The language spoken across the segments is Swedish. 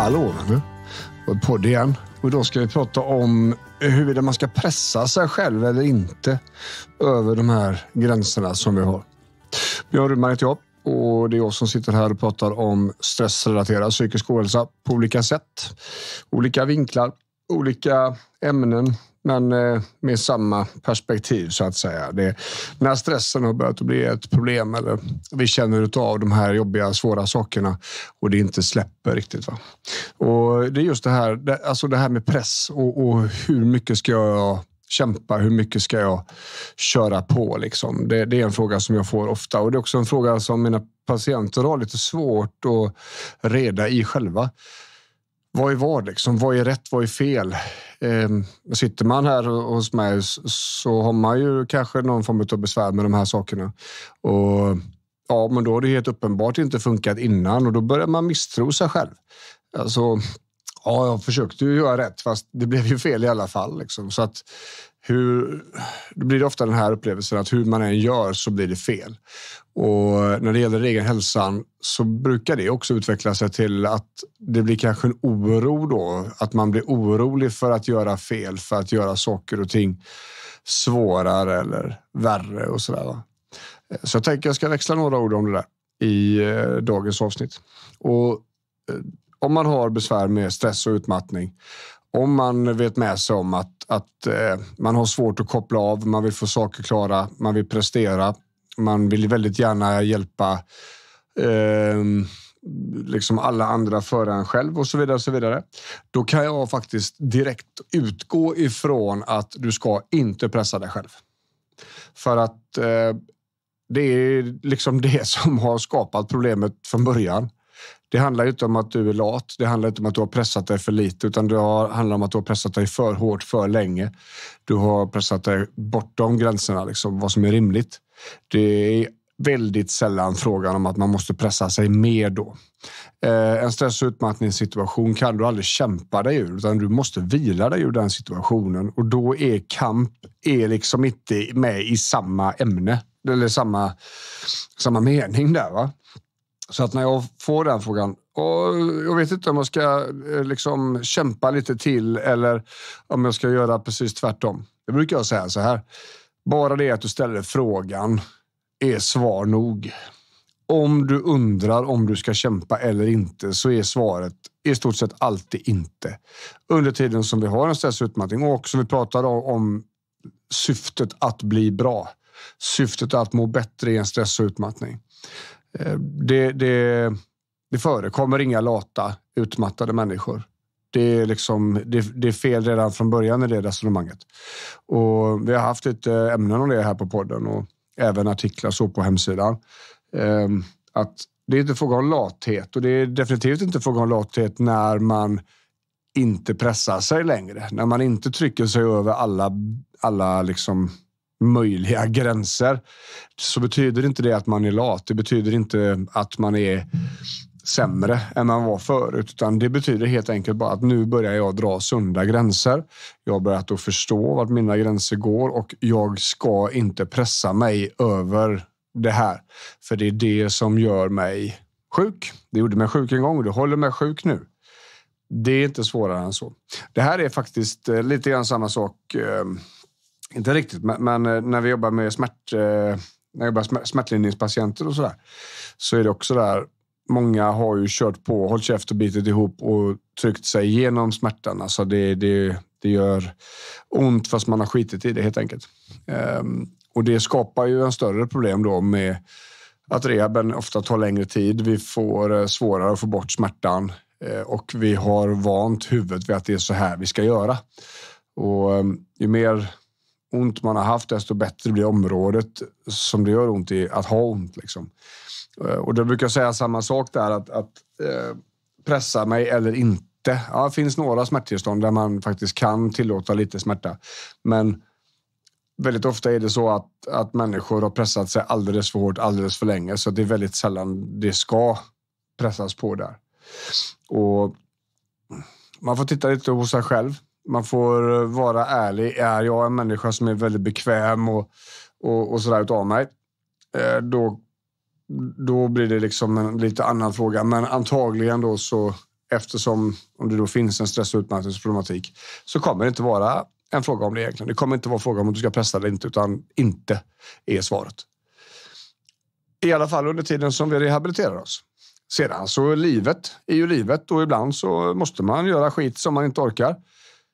hallå nu. Podd igen. Och då ska vi prata om huruvida man ska pressa sig själv eller inte över de här gränserna som vi har. Björn Rudman heter jag och det är jag som sitter här och pratar om stressrelaterad psykisk ohälsa på olika sätt, olika vinklar, olika ämnen men eh, med samma perspektiv så att säga. Det, när stressen har börjat bli ett problem eller vi känner av de här jobbiga, svåra sakerna och det inte släpper riktigt. Va? Och Det är just det här, det, alltså det här med press och, och hur mycket ska jag kämpa? Hur mycket ska jag köra på? Liksom? Det, det, är en fråga som jag får ofta och det är också en fråga som mina patienter har lite svårt att reda i själva. Vad är vad? Liksom? Vad är rätt? Vad är fel? eh, sitter man här hos mig så har man ju kanske någon form av besvär med de här sakerna. Och ja, men då har det helt uppenbart inte funkat innan och då börjar man misstro sig själv. Alltså, ja, jag försökte ju göra rätt, fast det blev ju fel i alla fall. Liksom. Så att, hur, då blir det ofta den här upplevelsen att hur man än gör så blir det fel. Och när det gäller egen hälsan så brukar det också utveckla sig till att det blir kanske en oro då, att man blir orolig för att göra fel, för att göra saker och ting svårare eller värre och så där. Så jag tänker jag ska växla några ord om det där i eh, dagens avsnitt. Och eh, om man har besvär med stress och utmattning om man vet med sig om att, att eh, man har svårt att koppla av, man vill få saker klara, man vill prestera, man vill väldigt gärna hjälpa eh, liksom alla andra före en själv och så vidare. Och så vidare. Då kan jag faktiskt direkt utgå ifrån att du ska inte pressa dig själv. För att eh, det är liksom det som har skapat problemet från början. Det handlar inte om att du är lat. Det handlar inte om att du har pressat dig för lite, utan det handlar om att du har pressat dig för hårt för länge. Du har pressat dig bortom gränserna, liksom, vad som är rimligt. Det är väldigt sällan frågan om att man måste pressa sig mer då. Eh, en stress och utmattningssituation kan du aldrig kämpa dig ur, utan du måste vila dig ur den situationen och då är kamp är liksom inte med i samma ämne eller samma, samma mening där. Va? Så att när jag får den frågan, och jag vet inte om jag ska eh, liksom kämpa lite till eller om jag ska göra precis tvärtom. Det brukar jag säga så här. Bara det att du ställer frågan är svar nog. Om du undrar om du ska kämpa eller inte så är svaret i stort sett alltid inte. Under tiden som vi har en stressutmattning och som vi pratade om syftet att bli bra. Syftet att må bättre i en stress och utmattning. Eh, det, det, det förekommer inga lata, utmattade människor. Det är, liksom, det, det, är fel redan från början i det resonemanget. Och vi har haft lite ämnen om det här på podden och även artiklar så på hemsidan. Ehm, att det är inte fråga om lathet och det är definitivt inte fråga om lathet när man inte pressar sig längre. När man inte trycker sig över alla, alla liksom möjliga gränser så betyder inte det att man är lat. Det betyder inte att man är sämre än man var förut, utan det betyder helt enkelt bara att nu börjar jag dra sunda gränser. Jag har börjat att förstå vart mina gränser går och jag ska inte pressa mig över det här, för det är det som gör mig sjuk. Det gjorde mig sjuk en gång och det håller mig sjuk nu. Det är inte svårare än så. Det här är faktiskt eh, lite grann samma sak eh, inte riktigt, men, men eh, när vi jobbar med smärt, eh, när jag jobbar smärtlindringspatienter och sådär, så är det också där. Många har ju kört på, hållt käft och bitit ihop och tryckt sig igenom smärtan. Alltså det, det, det gör ont fast man har skitit i det helt enkelt. Ehm, och det skapar ju en större problem då med att rehaben ofta tar längre tid. Vi får eh, svårare att få bort smärtan och vi har vant huvudet vid att det är så här vi ska göra. Och ehm, ju mer ont man har haft, desto bättre blir området som det gör ont i att ha ont. Liksom. Eh, och då brukar jag säga samma sak där, att, att eh, pressa mig eller inte. Ja, det finns några smärttillstånd där man faktiskt kan tillåta lite smärta, men väldigt ofta är det så att, att människor har pressat sig alldeles för hårt alldeles för länge, så det är väldigt sällan det ska pressas på där. Och man får titta lite hos sig själv man får eh, vara ärlig. Är jag en människa som är väldigt bekväm och, och, och sådär utav mig, eh, då, då blir det liksom en lite annan fråga. Men antagligen då så, eftersom om det då finns en stress och utmattningsproblematik, så kommer det inte vara en fråga om det egentligen. Det kommer inte vara fråga om att du ska pressa eller inte, utan inte är svaret. I alla fall under tiden som vi rehabiliterar oss. Sedan så livet är ju livet och ibland så måste man göra skit som man inte orkar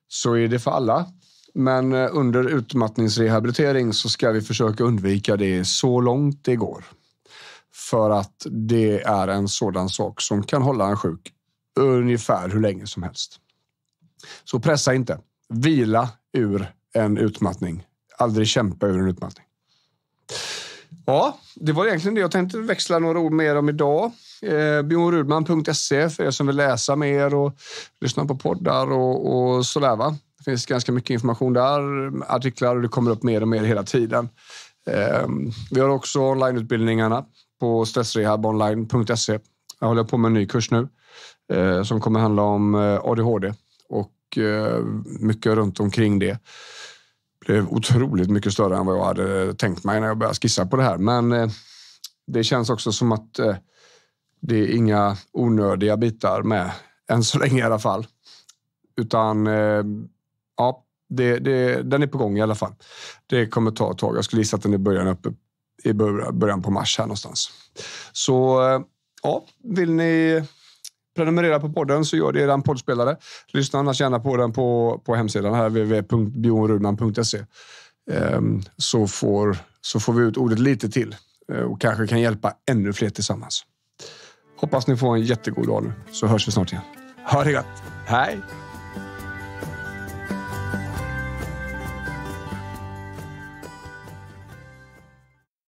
så är det för alla. Men eh, under utmattningsrehabilitering så ska vi försöka undvika det så långt det går. För att det är en sådan sak som kan hålla en sjuk ungefär hur länge som helst. Så pressa inte. Vila ur en utmattning. Aldrig kämpa ur en utmattning. Ja, det var egentligen det jag tänkte växla några ord mer om idag eh, bjornrudman.se för er som vill läsa mer och lyssna på poddar och, och sådär. Va? Det finns ganska mycket information där, artiklar och det kommer upp mer och mer hela tiden. Eh, vi har också onlineutbildningarna på stressrehabonline.se. Jag håller på med en ny kurs nu eh, som kommer handla om eh, ADHD och eh, mycket runt omkring det blev otroligt mycket större än vad jag hade tänkt mig när jag började skissa på det här. Men eh, det känns också som att det är inga onödiga bitar med, än så länge i alla fall. Utan eh, ja, det, det, den är på gång i alla fall. Det kommer ta ett tag. Jag skulle gissa att den är början uppe i början på mars här någonstans. Så eh, ja, vill ni prenumerera på podden så gör det i poddspelare. Lyssna annars gärna på den på, på hemsidan här, www.bjornrudman.se. Ehm, så får, så får vi ut ordet lite till eh, och kanske kan hjälpa ännu fler tillsammans. Hoppas ni får en jättegod dag nu, så hörs vi snart igen. Ha det gött! Hej!